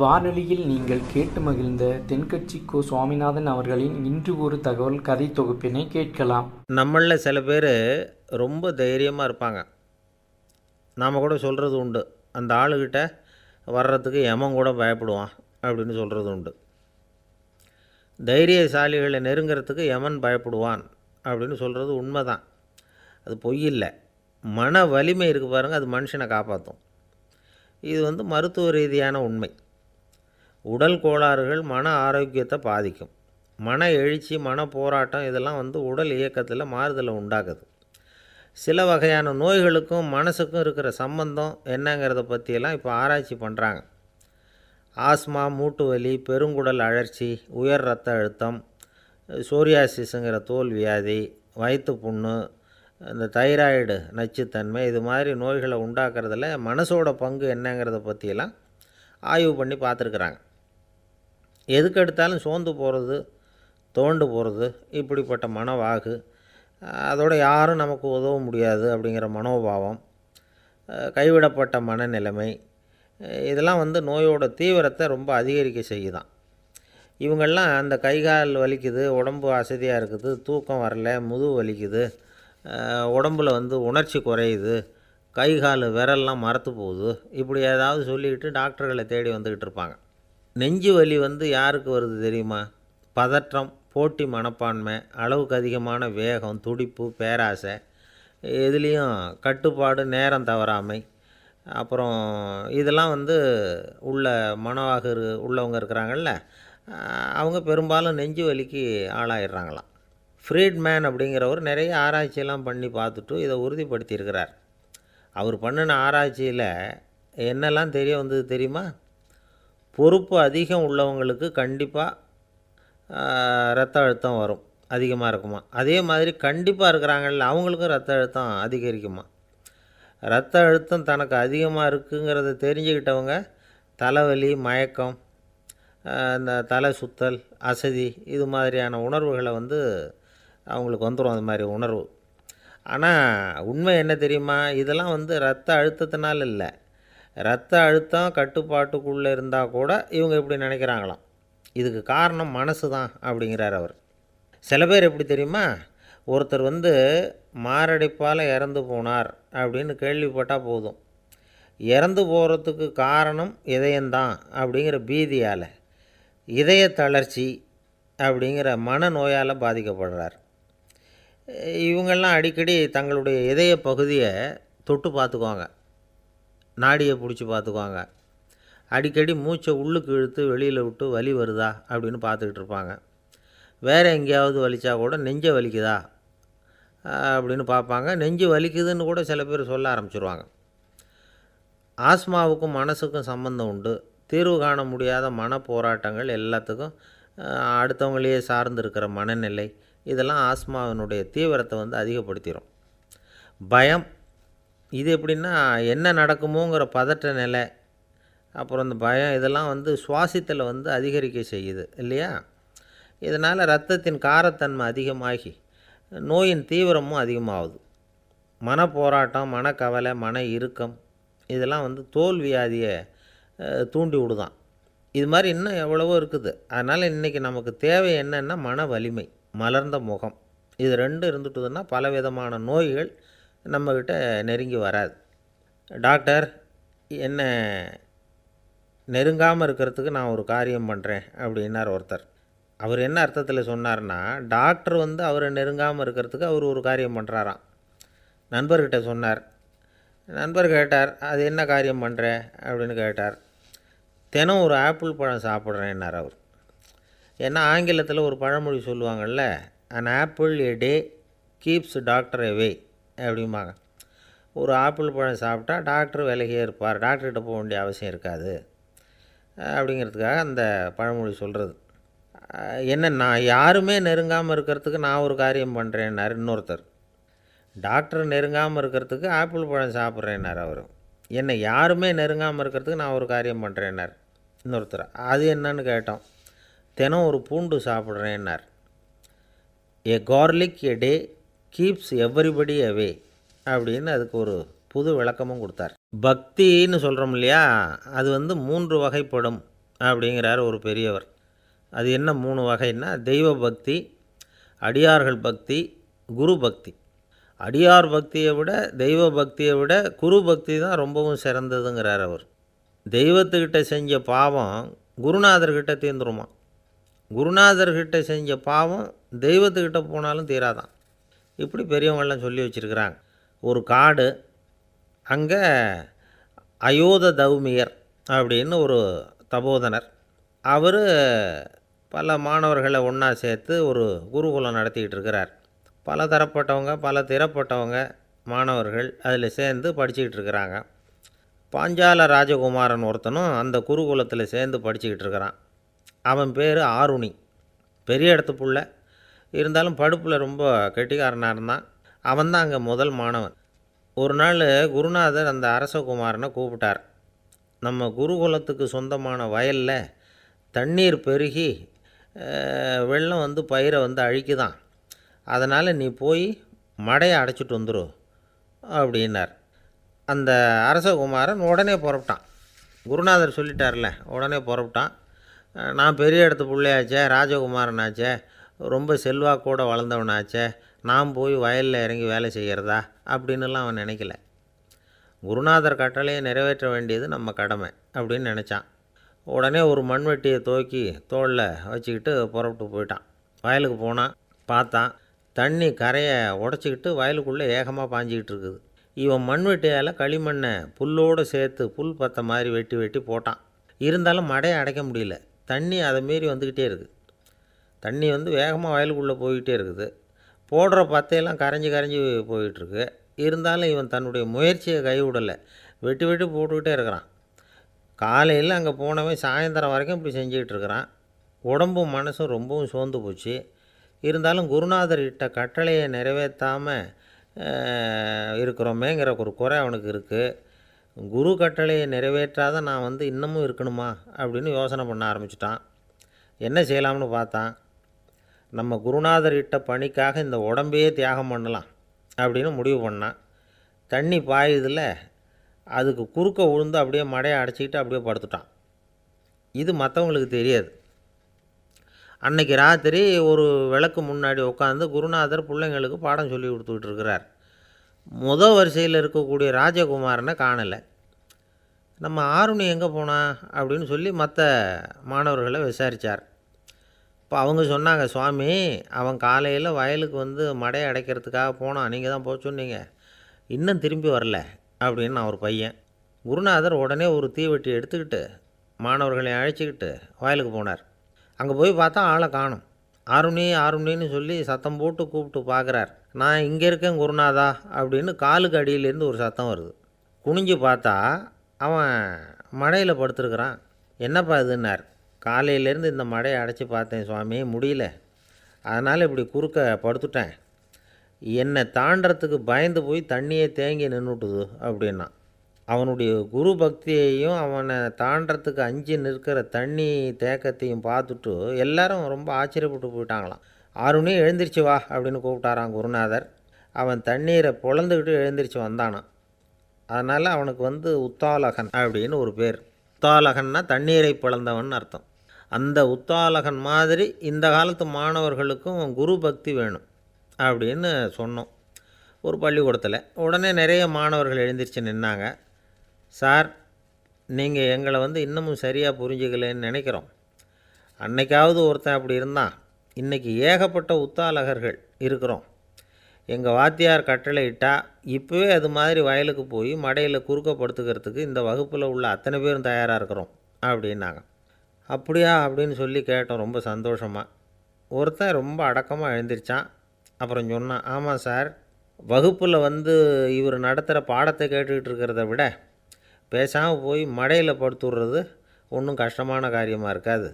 வானொலியில் நீங்கள் கேட்டு மகிழ்ந்த தென்கட்சி கோ சுவாமிநாதன் அவர்களின் இன்று ஒரு தகவல் கதை தொகுப்பினை கேட்கலாம் நம்மளில் சில பேர் ரொம்ப தைரியமாக இருப்பாங்க நாம் கூட சொல்கிறது உண்டு அந்த ஆளுகிட்ட வர்றதுக்கு எமம் கூட பயப்படுவான் அப்படின்னு சொல்கிறது உண்டு தைரியசாலிகளை நெருங்கிறதுக்கு எமன் பயப்படுவான் அப்படின்னு சொல்கிறது உண்மை தான் அது பொய் இல்லை மன வலிமை இருக்குது பாருங்கள் அது மனுஷனை காப்பாற்றும் இது வந்து மருத்துவ ரீதியான உண்மை உடல் கோளாறுகள் மன ஆரோக்கியத்தை பாதிக்கும் மன எழுச்சி மன போராட்டம் இதெல்லாம் வந்து உடல் இயக்கத்தில் மாறுதலை உண்டாக்குது சில வகையான நோய்களுக்கும் மனசுக்கும் இருக்கிற சம்பந்தம் என்னங்கிறத பற்றியெல்லாம் இப்போ ஆராய்ச்சி பண்ணுறாங்க ஆஸ்மா மூட்டு வலி பெருங்குடல் அழற்சி உயர் ரத்த அழுத்தம் சோரியாசிஸுங்கிற தோல் வியாதி வயிற்று புண்ணு இந்த தைராய்டு நச்சுத்தன்மை இது மாதிரி நோய்களை உண்டாக்குறதில் மனசோட பங்கு என்னங்கிறத பற்றியெல்லாம் ஆய்வு பண்ணி பார்த்துருக்குறாங்க எதுக்கு எடுத்தாலும் சோர்ந்து போகிறது தோண்டு போகிறது இப்படிப்பட்ட மனவாகு அதோடு யாரும் நமக்கு உதவ முடியாது அப்படிங்கிற மனோபாவம் கைவிடப்பட்ட மனநிலைமை இதெல்லாம் வந்து நோயோட தீவிரத்தை ரொம்ப அதிகரிக்க செய்யுதான் இவங்கள்லாம் அந்த கைகால் வலிக்குது உடம்பு அசதியாக இருக்குது தூக்கம் வரல முதுகு வலிக்குது உடம்பில் வந்து உணர்ச்சி குறையுது கை கால் விரல்லாம் மறத்து போகுது இப்படி ஏதாவது சொல்லிக்கிட்டு டாக்டர்களை தேடி வந்துக்கிட்டு இருப்பாங்க நெஞ்சு வலி வந்து யாருக்கு வருது தெரியுமா பதற்றம் போட்டி மனப்பான்மை அளவுக்கு அதிகமான வேகம் துடிப்பு பேராசை எதுலேயும் கட்டுப்பாடு நேரம் தவறாமை அப்புறம் இதெல்லாம் வந்து உள்ள மனவாக உள்ளவங்க இருக்கிறாங்கள்ல அவங்க பெரும்பாலும் நெஞ்சு வலிக்கு ஆளாயிடுறாங்களாம் ஃப்ரீட்மேன் அப்படிங்கிறவர் நிறைய ஆராய்ச்சியெல்லாம் பண்ணி பார்த்துட்டு இதை உறுதிப்படுத்தியிருக்கிறார் அவர் பண்ணின ஆராய்ச்சியில் என்னெல்லாம் தெரிய வந்தது தெரியுமா பொறுப்பு அதிகம் உள்ளவங்களுக்கு கண்டிப்பாக ரத்த அழுத்தம் வரும் அதிகமாக இருக்குமா அதே மாதிரி கண்டிப்பாக இருக்கிறாங்கல்ல அவங்களுக்கும் ரத்த அழுத்தம் அதிகரிக்குமா ரத்த அழுத்தம் தனக்கு அதிகமாக இருக்குங்கிறத தெரிஞ்சுக்கிட்டவங்க தலைவலி மயக்கம் இந்த தலை சுத்தல் அசதி இது மாதிரியான உணர்வுகளை வந்து அவங்களுக்கு வந்துடும் அது மாதிரி உணர்வு ஆனால் உண்மை என்ன தெரியுமா இதெல்லாம் வந்து ரத்த அழுத்தத்தினால் இல்லை ரத்த அழுத்தம் கட்டுப்பாட்டுக்குள்ளே இருந்தால் கூட இவங்க இப்படி நினைக்கிறாங்களாம் இதுக்கு காரணம் மனசு தான் அப்படிங்கிறார் அவர் சில பேர் எப்படி தெரியுமா ஒருத்தர் வந்து மாரடைப்பால் இறந்து போனார் அப்படின்னு கேள்விப்பட்டால் போதும் இறந்து போகிறதுக்கு காரணம் இதயம்தான் அப்படிங்கிற பீதியால் இதய தளர்ச்சி அப்படிங்கிற மனநோயால் பாதிக்கப்படுறார் இவங்கெல்லாம் அடிக்கடி தங்களுடைய இதய பகுதியை தொட்டு பார்த்துக்குவாங்க நாடியை பிடிச்சி பார்த்துக்குவாங்க அடிக்கடி மூச்சை உள்ளுக்கு இழுத்து வெளியில் விட்டு வலி வருதா அப்படின்னு பார்த்துக்கிட்டு இருப்பாங்க வேறு எங்கேயாவது வலிச்சா கூட நெஞ்சை வலிக்குதா அப்படின்னு பார்ப்பாங்க நெஞ்சு வலிக்குதுன்னு கூட சில பேர் சொல்ல ஆரம்பிச்சுருவாங்க ஆஸ்மாவுக்கும் மனசுக்கும் சம்மந்தம் உண்டு தீர்வு காண முடியாத மன போராட்டங்கள் எல்லாத்துக்கும் அடுத்தவங்களையே சார்ந்து இருக்கிற மனநிலை இதெல்லாம் ஆஸ்மாவினுடைய தீவிரத்தை வந்து அதிகப்படுத்திடும் பயம் இது எப்படின்னா என்ன நடக்குமோங்கிற பதற்ற நிலை அப்புறம் இந்த பயம் இதெல்லாம் வந்து சுவாசித்தலை வந்து அதிகரிக்க செய்யுது இல்லையா இதனால் ரத்தத்தின் காரத்தன்மை அதிகமாகி நோயின் தீவிரமும் அதிகமாகுது மன போராட்டம் மனக்கவலை மன இறுக்கம் இதெல்லாம் வந்து தோல் வியாதியை தூண்டி விடுதான் இது மாதிரி இன்னும் எவ்வளவோ இருக்குது அதனால் இன்றைக்கி நமக்கு தேவை என்னென்னா மன வலிமை மலர்ந்த முகம் இது ரெண்டும் இருந்துட்டுதுன்னா பலவிதமான நோய்கள் நம்மக்கிட்ட நெருங்கி வராது டாக்டர் என்ன நெருங்காமல் இருக்கிறதுக்கு நான் ஒரு காரியம் பண்ணுறேன் அப்படின்னார் ஒருத்தர் அவர் என்ன அர்த்தத்தில் சொன்னார்னா டாக்டர் வந்து அவரை நெருங்காமல் இருக்கிறதுக்கு அவர் ஒரு காரியம் பண்ணுறாராம் நண்பர்கிட்ட சொன்னார் நண்பர் கேட்டார் அது என்ன காரியம் பண்ணுற அப்படின்னு கேட்டார் தினம் ஒரு ஆப்பிள் பழம் சாப்பிட்றேன்னார் அவர் ஏன்னா ஆங்கிலத்தில் ஒரு பழமொழி சொல்லுவாங்கள்ல an apple a day keeps doctor away அப்படிம்பாங்க ஒரு ஆப்பிள் பழம் சாப்பிட்டா டாக்டர் விலகியே இருப்பார் டாக்டர்கிட்ட போக வேண்டிய அவசியம் இருக்காது அப்படிங்கிறதுக்காக அந்த பழமொழி சொல்கிறது என்ன நான் யாருமே நெருங்காமல் இருக்கிறதுக்கு நான் ஒரு காரியம் பண்ணுறேன்னார் இன்னொருத்தர் டாக்டர் நெருங்காமல் இருக்கிறதுக்கு ஆப்பிள் பழம் சாப்பிட்றேன்னார் அவர் என்னை யாருமே நெருங்காமல் இருக்கிறதுக்கு நான் ஒரு காரியம் பண்ணுறேன்னார் இன்னொருத்தர் அது என்னன்னு கேட்டோம் தினம் ஒரு பூண்டு சாப்பிட்றேன்னார் a garlic a day keeps everybody away அப்படின்னு அதுக்கு ஒரு புது விளக்கமும் கொடுத்தார் பக்தின்னு சொல்கிறோம் இல்லையா அது வந்து மூன்று வகைப்படும் அப்படிங்கிறார் ஒரு பெரியவர் அது என்ன மூணு வகைன்னா தெய்வ பக்தி அடியார்கள் பக்தி குரு பக்தி அடியார் பக்தியை விட தெய்வ பக்தியை விட குரு பக்தி தான் ரொம்பவும் சிறந்ததுங்கிறார் அவர் தெய்வத்துக்கிட்ட செஞ்ச பாவம் குருநாதர்கிட்ட தீர்ந்துருமா குருநாதர்கிட்ட செஞ்ச பாவம் தெய்வத்துக்கிட்ட போனாலும் தீராதான் இப்படி பெரியவங்கள்லாம் சொல்லி வச்சுருக்கிறாங்க ஒரு காடு அங்கே அயோத தௌமியர் அப்படின்னு ஒரு தபோதனர் அவர் பல மாணவர்களை ஒன்றா சேர்த்து ஒரு குருகுலம் நடத்திக்கிட்டு இருக்கிறார் பல தரப்பட்டவங்க பல திறப்பட்டவங்க மாணவர்கள் அதில் சேர்ந்து படிச்சுக்கிட்டு இருக்கிறாங்க பாஞ்சால ராஜகுமாரன் ஒருத்தனும் அந்த குருகுலத்தில் சேர்ந்து படிச்சுக்கிட்டு இருக்கிறான் அவன் பேர் ஆருணி பெரிய இடத்து பிள்ளை இருந்தாலும் படுப்பில் ரொம்ப கெட்டிக்காரனாக இருந்தான் அவன் தான் அங்கே முதல் மாணவன் ஒரு நாள் குருநாதர் அந்த அரசகுமாரனை கூப்பிட்டார் நம்ம குருகுலத்துக்கு சொந்தமான வயலில் தண்ணீர் பெருகி வெள்ளம் வந்து பயிரை வந்து அழிக்குதான் அதனால் நீ போய் மடையை அடைச்சிட்டு வந்துடு அப்படின்னார் அந்த அரசகுமாரன் உடனே புறப்பட்டான் குருநாதர் சொல்லிட்டார்ல உடனே புறப்பட்டான் நான் பெரிய இடத்து பிள்ளையாச்சே ராஜகுமாரனாச்சே ரொம்ப செல்வாக்கோடு வளர்ந்தவனாச்சே நான் போய் வயலில் இறங்கி வேலை செய்கிறதா அப்படின்னுலாம் அவன் நினைக்கல குருநாதர் கட்டளையை நிறைவேற்ற வேண்டியது நம்ம கடமை அப்படின்னு நினச்சான் உடனே ஒரு மண்வெட்டியை தோக்கி தோளில் வச்சுக்கிட்டு புறப்பட்டு போயிட்டான் வயலுக்கு போனான் பார்த்தான் தண்ணி கரையை உடச்சிக்கிட்டு வயலுக்குள்ளே ஏகமாக பாஞ்சிக்கிட்டு இருக்குது இவன் மண்வெட்டியால் களிமண்ணை புல்லோடு சேர்த்து புல் பற்ற மாதிரி வெட்டி வெட்டி போட்டான் இருந்தாலும் மடையை அடைக்க முடியல தண்ணி அதை மீறி வந்துக்கிட்டே இருக்குது தண்ணி வந்து வேகமாக வயலுக்குள்ளே போய்கிட்டே இருக்குது போடுற பத்தையெல்லாம் கரைஞ்சி கரைஞ்சி போயிட்டுருக்கு இருந்தாலும் இவன் தன்னுடைய முயற்சியை கைவிடலை வெட்டி வெட்டி போட்டுக்கிட்டே இருக்கிறான் காலையில் அங்கே போனவன் சாயந்தரம் வரைக்கும் இப்படி செஞ்சுக்கிட்டு இருக்கிறான் உடம்பும் மனசும் ரொம்பவும் சோர்ந்து போச்சு இருந்தாலும் குருநாதர் இட்ட கட்டளையை நிறைவேற்றாமல் இருக்கிறோமேங்கிற ஒரு குறை அவனுக்கு இருக்குது குரு கட்டளையை நிறைவேற்றாத நான் வந்து இன்னமும் இருக்கணுமா அப்படின்னு யோசனை பண்ண ஆரம்பிச்சிட்டான் என்ன செய்யலாம்னு பார்த்தான் நம்ம குருநாதர் இட்ட பணிக்காக இந்த உடம்பையே தியாகம் பண்ணலாம் அப்படின்னு முடிவு பண்ணான் தண்ணி பாயுதில் அதுக்கு குறுக்க விழுந்து அப்படியே மடையை அடைச்சிக்கிட்டு அப்படியே படுத்துட்டான் இது மற்றவங்களுக்கு தெரியாது அன்னைக்கு ராத்திரி ஒரு விளக்கு முன்னாடி உட்காந்து குருநாதர் பிள்ளைங்களுக்கு பாடம் சொல்லி கொடுத்துக்கிட்டு இருக்கிறார் முத வரிசையில் இருக்கக்கூடிய ராஜகுமாரனை காணலை நம்ம ஆருணி எங்கே போனா அப்படின்னு சொல்லி மற்ற மாணவர்களை விசாரித்தார் இப்போ அவங்க சொன்னாங்க சுவாமி அவன் காலையில் வயலுக்கு வந்து மடை அடைக்கிறதுக்காக போனான் நீங்கள் தான் போக சொன்னீங்க இன்னும் திரும்பி வரல அப்படின்னு நான் ஒரு பையன் குருநாதர் உடனே ஒரு தீவெட்டி எடுத்துக்கிட்டு மாணவர்களை அழைச்சிக்கிட்டு வயலுக்கு போனார் அங்கே போய் பார்த்தா ஆளை காணும் ஆருணி ஆருணின்னு சொல்லி சத்தம் போட்டு கூப்பிட்டு பார்க்குறார் நான் இங்கே இருக்கேன் குருநாதா அப்படின்னு காலுக்கு அடியிலேருந்து ஒரு சத்தம் வருது குனிஞ்சு பார்த்தா அவன் மழையில் படுத்துருக்குறான் என்னப்பா இதுன்னார் காலையிலேருந்து இந்த மழையை அடைச்சி பார்த்தேன் சுவாமி முடியல அதனால் இப்படி குறுக்க படுத்துட்டேன் என்னை தாண்டறதுக்கு பயந்து போய் தண்ணியே தேங்கி நின்றுட்டுது அப்படின்னா அவனுடைய குரு பக்தியையும் அவனை தாண்டறதுக்கு அஞ்சு நிற்கிற தண்ணி தேக்கத்தையும் பார்த்துட்டு எல்லாரும் ரொம்ப ஆச்சரியப்பட்டு போயிட்டாங்களாம் ஆறு எழுந்திரிச்சு வா அப்படின்னு கூப்பிட்டாரான் குருநாதர் அவன் தண்ணீரை பொழந்துக்கிட்டு எழுந்திரிச்சு வந்தானான் அதனால் அவனுக்கு வந்து உத்தாலகன் அப்படின்னு ஒரு பேர் உத்தாலகன்னா தண்ணீரை பிளந்தவன் அர்த்தம் அந்த உத்தாலகன் மாதிரி இந்த காலத்து மாணவர்களுக்கும் குரு பக்தி வேணும் அப்படின்னு சொன்னோம் ஒரு பள்ளிக்கூடத்தில் உடனே நிறைய மாணவர்கள் எழுந்திரிச்சு நின்னாங்க சார் நீங்கள் எங்களை வந்து இன்னமும் சரியாக புரிஞ்சுக்கலன்னு நினைக்கிறோம் அன்னைக்காவது ஒருத்தன் அப்படி இருந்தான் இன்றைக்கி ஏகப்பட்ட உத்தாலகர்கள் இருக்கிறோம் எங்கள் வாத்தியார் கட்டளை இட்டால் இப்போவே அது மாதிரி வயலுக்கு போய் மடையில் குறுக்கப்படுத்துக்கிறதுக்கு இந்த வகுப்பில் உள்ள அத்தனை பேரும் தயாராக இருக்கிறோம் அப்படின்னாங்க அப்படியா அப்படின்னு சொல்லி கேட்டோம் ரொம்ப சந்தோஷமாக ஒருத்தன் ரொம்ப அடக்கமாக எழுந்திரிச்சான் அப்புறம் சொன்னான் ஆமாம் சார் வகுப்பில் வந்து இவர் நடத்துகிற பாடத்தை கேட்டுக்கிட்டு இருக்கிறத விட பேசாமல் போய் மடையில் படுத்துடுறது ஒன்றும் கஷ்டமான காரியமாக இருக்காது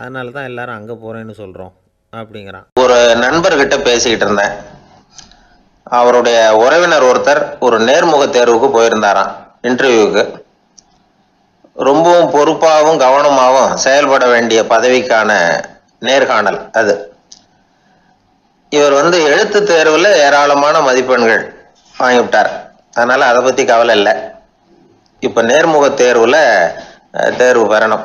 அதனால தான் எல்லாரும் அங்கே போகிறேன்னு சொல்கிறோம் அப்படிங்கிறான் ஒரு நண்பர்கிட்ட பேசிக்கிட்டு இருந்தேன் அவருடைய உறவினர் ஒருத்தர் ஒரு நேர்முக தேர்வுக்கு போயிருந்தாராம் இன்டர்வியூவுக்கு ரொம்பவும் பொறுப்பாகவும் கவனமாகவும் செயல்பட வேண்டிய பதவிக்கான நேர்காணல் அது இவர் வந்து எழுத்து தேர்வில் ஏராளமான மதிப்பெண்கள் வாங்கிவிட்டார் அதனால் அதை பற்றி கவலை இல்லை இப்போ நேர்முக தேர்வில் தேர்வு பெறணும்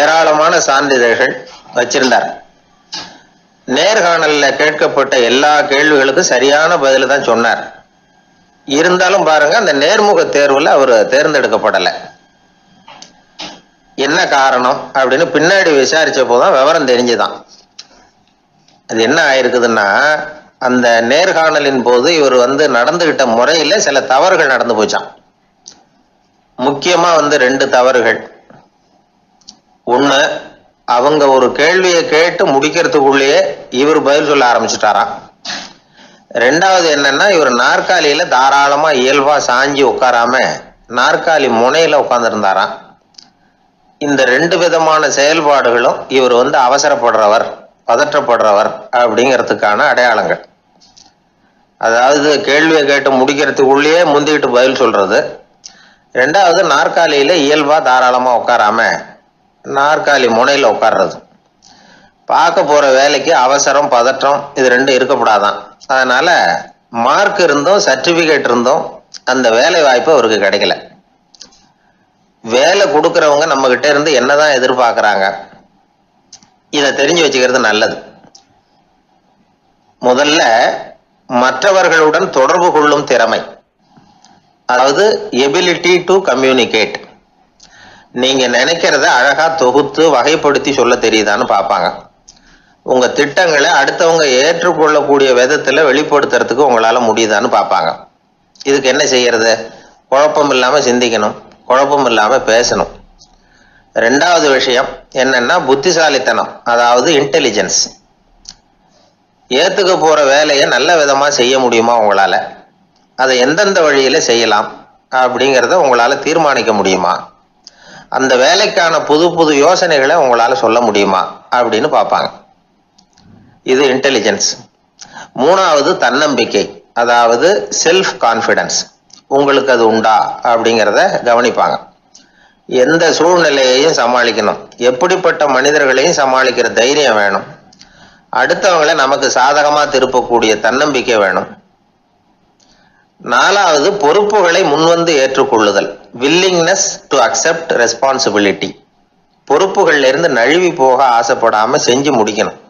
ஏராளமான சான்றிதழ்கள் வச்சிருந்தார் நேர்காணலில் கேட்கப்பட்ட எல்லா கேள்விகளுக்கும் சரியான பதில் தான் சொன்னார் இருந்தாலும் பாருங்க அந்த நேர்முக தேர்வில் அவர் தேர்ந்தெடுக்கப்படலை என்ன காரணம் அப்படின்னு பின்னாடி விசாரிச்ச தான் விவரம் தெரிஞ்சுதான் அது என்ன ஆயிருக்குதுன்னா அந்த நேர்காணலின் போது இவர் வந்து நடந்துகிட்ட முறையில் சில தவறுகள் நடந்து போச்சான் முக்கியமாக வந்து ரெண்டு தவறுகள் ஒன்று அவங்க ஒரு கேள்வியை கேட்டு முடிக்கிறதுக்குள்ளேயே இவர் பதில் சொல்ல ஆரம்பிச்சுட்டாராம் ரெண்டாவது என்னன்னா இவர் நாற்காலியில தாராளமா இயல்பா சாஞ்சி உட்காராம நாற்காலி முனையில உட்காந்துருந்தாராம் இந்த ரெண்டு விதமான செயல்பாடுகளும் இவர் வந்து அவசரப்படுறவர் பதற்றப்படுறவர் அப்படிங்கிறதுக்கான அடையாளங்கள் அதாவது கேள்வியை கேட்டு முடிக்கிறதுக்குள்ளேயே முந்திக்கிட்டு பதில் சொல்கிறது ரெண்டாவது நாற்காலியில் இயல்பாக தாராளமாக உட்காராம நாற்காலி முனையில் உட்கார்றது பார்க்க போகிற வேலைக்கு அவசரம் பதற்றம் இது ரெண்டும் இருக்கப்படாதான் அதனால் மார்க் இருந்தும் சர்டிஃபிகேட் இருந்தும் அந்த வேலை வாய்ப்பு அவருக்கு கிடைக்கல வேலை கொடுக்குறவங்க நம்ம கிட்ட இருந்து என்னதான் எதிர்பார்க்குறாங்க இதை தெரிஞ்சு வச்சுக்கிறது நல்லது முதல்ல மற்றவர்களுடன் தொடர்பு கொள்ளும் திறமை அதாவது எபிலிட்டி டு கம்யூனிகேட் நீங்க நினைக்கிறத அழகா தொகுத்து வகைப்படுத்தி சொல்ல தெரியுதான்னு பார்ப்பாங்க உங்க திட்டங்களை அடுத்தவங்க ஏற்றுக்கொள்ளக்கூடிய விதத்துல வெளிப்படுத்துறதுக்கு உங்களால முடியுதான்னு பார்ப்பாங்க இதுக்கு என்ன செய்யறது குழப்பம் இல்லாம சிந்திக்கணும் குழப்பம் இல்லாமல் பேசணும் ரெண்டாவது விஷயம் என்னன்னா புத்திசாலித்தனம் அதாவது இன்டெலிஜென்ஸ் ஏற்றுக்க போகிற வேலையை நல்ல விதமாக செய்ய முடியுமா உங்களால் அதை எந்தெந்த வழியில் செய்யலாம் அப்படிங்கிறத உங்களால் தீர்மானிக்க முடியுமா அந்த வேலைக்கான புது புது யோசனைகளை உங்களால் சொல்ல முடியுமா அப்படின்னு பார்ப்பாங்க இது இன்டெலிஜென்ஸ் மூணாவது தன்னம்பிக்கை அதாவது செல்ஃப் கான்ஃபிடன்ஸ் உங்களுக்கு அது உண்டா அப்படிங்கிறத கவனிப்பாங்க எந்த சூழ்நிலையையும் சமாளிக்கணும் எப்படிப்பட்ட மனிதர்களையும் சமாளிக்கிற தைரியம் வேணும் அடுத்தவங்களை நமக்கு சாதகமாக திருப்பக்கூடிய தன்னம்பிக்கை வேணும் நாலாவது பொறுப்புகளை முன்வந்து ஏற்றுக்கொள்ளுதல் வில்லிங்னஸ் டு அக்செப்ட் ரெஸ்பான்சிபிலிட்டி பொறுப்புகள்லேருந்து நழுவி போக ஆசைப்படாமல் செஞ்சு முடிக்கணும்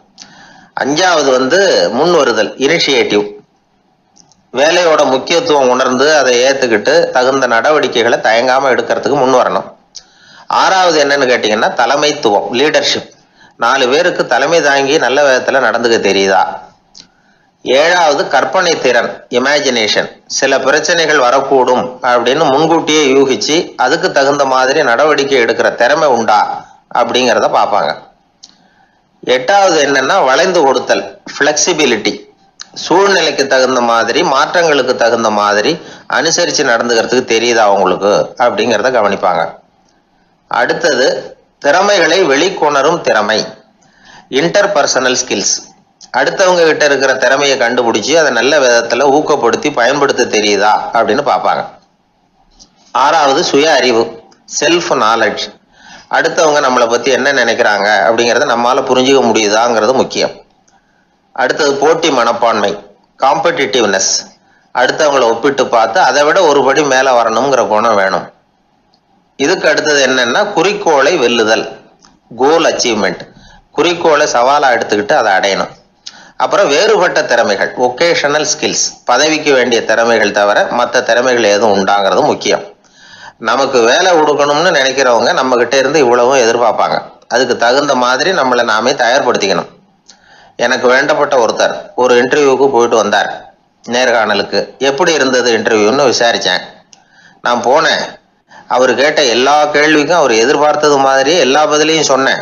அஞ்சாவது வந்து முன் வருதல் இனிஷியேட்டிவ் வேலையோட முக்கியத்துவம் உணர்ந்து அதை ஏற்றுக்கிட்டு தகுந்த நடவடிக்கைகளை தயங்காமல் எடுக்கிறதுக்கு முன் வரணும் ஆறாவது என்னன்னு கேட்டிங்கன்னா தலைமைத்துவம் லீடர்ஷிப் நாலு பேருக்கு தலைமை தாங்கி நல்ல விதத்தில் நடந்துக்க தெரியுதா ஏழாவது கற்பனை திறன் இமேஜினேஷன் சில பிரச்சனைகள் வரக்கூடும் அப்படின்னு முன்கூட்டியே யூகிச்சு அதுக்கு தகுந்த மாதிரி நடவடிக்கை எடுக்கிற திறமை உண்டா அப்படிங்கிறத பார்ப்பாங்க எட்டாவது என்னன்னா வளைந்து கொடுத்தல் ஃப்ளெக்சிபிலிட்டி சூழ்நிலைக்கு தகுந்த மாதிரி மாற்றங்களுக்கு தகுந்த மாதிரி அனுசரித்து நடந்துக்கிறதுக்கு தெரியுதா அவங்களுக்கு அப்படிங்கிறத கவனிப்பாங்க அடுத்தது திறமைகளை வெளிக்கொணரும் திறமை இன்டர்பர்சனல் ஸ்கில்ஸ் அடுத்தவங்க கிட்ட இருக்கிற திறமையை கண்டுபிடிச்சி அதை நல்ல விதத்தில் ஊக்கப்படுத்தி பயன்படுத்த தெரியுதா அப்படின்னு பார்ப்பாங்க ஆறாவது சுய அறிவு செல்ஃப் நாலெட்ஜ் அடுத்தவங்க நம்மளை பற்றி என்ன நினைக்கிறாங்க அப்படிங்கிறத நம்மளால் புரிஞ்சுக்க முடியுதாங்கிறது முக்கியம் அடுத்தது போட்டி மனப்பான்மை காம்படிட்டிவ்னஸ் அடுத்தவங்களை ஒப்பிட்டு பார்த்து அதை விட ஒரு படி மேலே வரணுங்கிற குணம் வேணும் இதுக்கு அடுத்தது என்னன்னா குறிக்கோளை வெல்லுதல் கோல் அச்சீவ்மெண்ட் குறிக்கோளை சவாலாக எடுத்துக்கிட்டு அதை அடையணும் அப்புறம் வேறுபட்ட திறமைகள் ஒகேஷனல் ஸ்கில்ஸ் பதவிக்கு வேண்டிய திறமைகள் தவிர மற்ற திறமைகள் எதுவும் உண்டாங்கிறது முக்கியம் நமக்கு வேலை கொடுக்கணும்னு நினைக்கிறவங்க நம்மக்கிட்ட இருந்து இவ்வளவும் எதிர்பார்ப்பாங்க அதுக்கு தகுந்த மாதிரி நம்மளை நாமே தயார்படுத்திக்கணும் எனக்கு வேண்டப்பட்ட ஒருத்தர் ஒரு இன்டர்வியூவுக்கு போயிட்டு வந்தார் நேர்காணலுக்கு எப்படி இருந்தது இன்டர்வியூன்னு விசாரித்தேன் நான் போனேன் அவர் கேட்ட எல்லா கேள்விக்கும் அவர் எதிர்பார்த்தது மாதிரி எல்லா பதிலையும் சொன்னேன்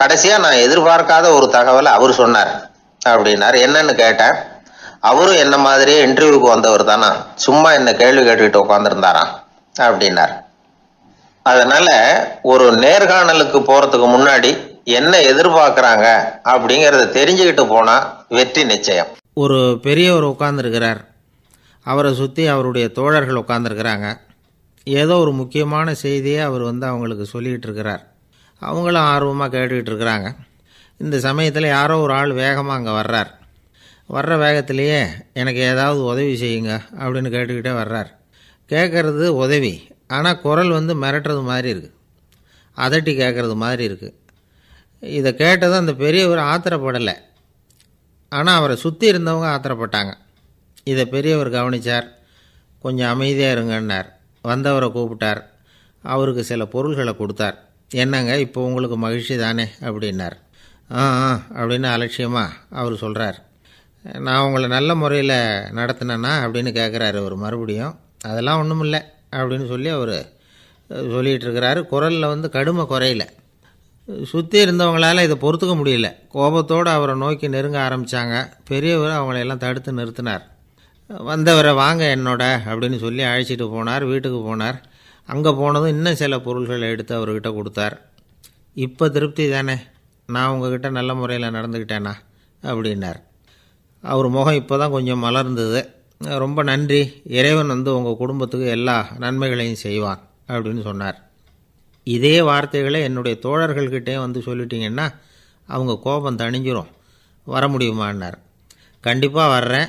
கடைசியாக நான் எதிர்பார்க்காத ஒரு தகவலை அவர் சொன்னார் அப்படின்னாரு என்னன்னு கேட்டேன் அவரும் என்ன மாதிரியே இன்டர்வியூக்கு வந்தவர் தானா சும்மா என்ன கேள்வி கேட்டுக்கிட்டு உட்காந்துருந்தாராம் அப்படின்னார் அதனால ஒரு நேர்காணலுக்கு போகிறதுக்கு முன்னாடி என்ன எதிர்பார்க்குறாங்க அப்படிங்கிறத தெரிஞ்சுக்கிட்டு போனால் வெற்றி நிச்சயம் ஒரு பெரியவர் உட்கார்ந்துருக்கிறார் அவரை சுற்றி அவருடைய தோழர்கள் உட்காந்துருக்கிறாங்க ஏதோ ஒரு முக்கியமான செய்தியை அவர் வந்து அவங்களுக்கு சொல்லிகிட்டு இருக்கிறார் அவங்களும் ஆர்வமாக கேட்டுக்கிட்டு இருக்கிறாங்க இந்த சமயத்தில் யாரோ ஒரு ஆள் வேகமாக அங்கே வர்றார் வர்ற வேகத்திலேயே எனக்கு ஏதாவது உதவி செய்யுங்க அப்படின்னு கேட்டுக்கிட்டே வர்றார் கேட்குறது உதவி ஆனால் குரல் வந்து மிரட்டுறது மாதிரி இருக்குது அதட்டி கேட்குறது மாதிரி இருக்குது இதை கேட்டதும் அந்த பெரியவர் ஆத்திரப்படலை ஆனால் அவரை சுற்றி இருந்தவங்க ஆத்திரப்பட்டாங்க இதை பெரியவர் கவனித்தார் கொஞ்சம் அமைதியாக இருங்கன்னார் வந்தவரை கூப்பிட்டார் அவருக்கு சில பொருள்களை கொடுத்தார் என்னங்க இப்போ உங்களுக்கு மகிழ்ச்சி தானே அப்படின்னார் ஆ ஆ அப்படின்னு அலட்சியமாக அவர் சொல்கிறார் நான் உங்களை நல்ல முறையில் நடத்தினேன்னா அப்படின்னு கேட்குறாரு அவர் மறுபடியும் அதெல்லாம் ஒன்றும் இல்லை அப்படின்னு சொல்லி அவர் சொல்லிகிட்டு இருக்கிறாரு குரலில் வந்து கடுமை குறையில சுற்றி இருந்தவங்களால் இதை பொறுத்துக்க முடியல கோபத்தோடு அவரை நோக்கி நெருங்க ஆரம்பித்தாங்க பெரியவர் அவங்களையெல்லாம் தடுத்து நிறுத்தினார் வந்தவரை வாங்க என்னோட அப்படின்னு சொல்லி அழைச்சிட்டு போனார் வீட்டுக்கு போனார் அங்கே போனதும் இன்னும் சில பொருள்களை எடுத்து அவர்கிட்ட கொடுத்தார் இப்போ திருப்தி தானே நான் உங்ககிட்ட நல்ல முறையில் நடந்துக்கிட்டேண்ணா அப்படின்னார் அவர் முகம் இப்போ தான் கொஞ்சம் மலர்ந்தது ரொம்ப நன்றி இறைவன் வந்து உங்கள் குடும்பத்துக்கு எல்லா நன்மைகளையும் செய்வான் அப்படின்னு சொன்னார் இதே வார்த்தைகளை என்னுடைய தோழர்கள்கிட்டையும் வந்து சொல்லிட்டிங்கன்னா அவங்க கோபம் தணிஞ்சிரும் வர முடியுமான்னார் கண்டிப்பாக வர்றேன்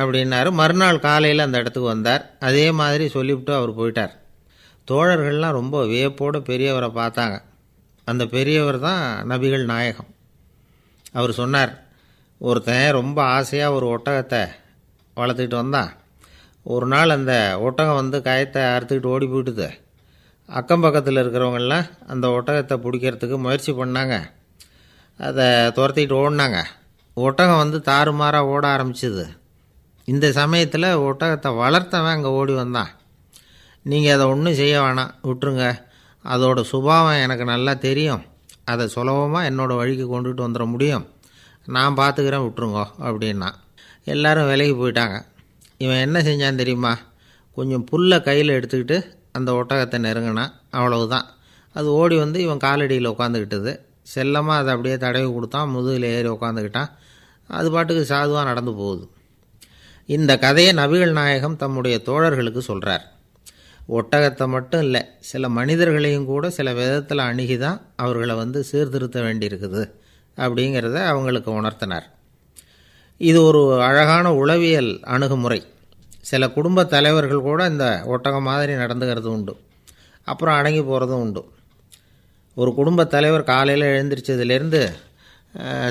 அப்படின்னாரு மறுநாள் காலையில் அந்த இடத்துக்கு வந்தார் அதே மாதிரி சொல்லிவிட்டு அவர் போயிட்டார் தோழர்கள்லாம் ரொம்ப வியப்போடு பெரியவரை பார்த்தாங்க அந்த பெரியவர் தான் நபிகள் நாயகம் அவர் சொன்னார் ஒருத்தன் ரொம்ப ஆசையாக ஒரு ஒட்டகத்தை வளர்த்துக்கிட்டு வந்தான் ஒரு நாள் அந்த ஒட்டகம் வந்து காயத்தை அறுத்துக்கிட்டு ஓடி போயிட்டுது அக்கம் பக்கத்தில் இருக்கிறவங்கெல்லாம் அந்த ஒட்டகத்தை பிடிக்கிறதுக்கு முயற்சி பண்ணாங்க அதை துரத்திட்டு ஓடினாங்க ஒட்டகம் வந்து தாறுமாறாக ஓட ஆரம்பிச்சிது இந்த சமயத்தில் ஒட்டகத்தை வளர்த்தவன் அங்கே ஓடி வந்தான் நீங்கள் அதை ஒன்றும் செய்ய வேணாம் விட்டுருங்க அதோட சுபாவம் எனக்கு நல்லா தெரியும் அதை சுலபமாக என்னோடய வழிக்கு கொண்டுகிட்டு வந்துட முடியும் நான் பார்த்துக்கிறேன் விட்டுருங்கோ அப்படின்னா எல்லோரும் விலகி போயிட்டாங்க இவன் என்ன செஞ்சான் தெரியுமா கொஞ்சம் புல்லை கையில் எடுத்துக்கிட்டு அந்த ஒட்டகத்தை நெருங்கினா அவ்வளவுதான் அது ஓடி வந்து இவன் காலடியில் உட்காந்துக்கிட்டது செல்லமாக அதை அப்படியே தடவி கொடுத்தான் முதுகில் ஏறி உட்காந்துக்கிட்டான் அது பாட்டுக்கு சாதுவாக நடந்து போகுது இந்த கதையை நபிகள் நாயகம் தம்முடைய தோழர்களுக்கு சொல்கிறார் ஒட்டகத்தை மட்டும் இல்லை சில மனிதர்களையும் கூட சில விதத்தில் அணுகி தான் அவர்களை வந்து சீர்திருத்த வேண்டியிருக்குது அப்படிங்கிறத அவங்களுக்கு உணர்த்தினார் இது ஒரு அழகான உளவியல் அணுகுமுறை சில குடும்ப தலைவர்கள் கூட இந்த ஒட்டகம் மாதிரி நடந்துக்கிறது உண்டு அப்புறம் அடங்கி போகிறதும் உண்டு ஒரு குடும்ப தலைவர் காலையில் எழுந்திரிச்சதுலேருந்து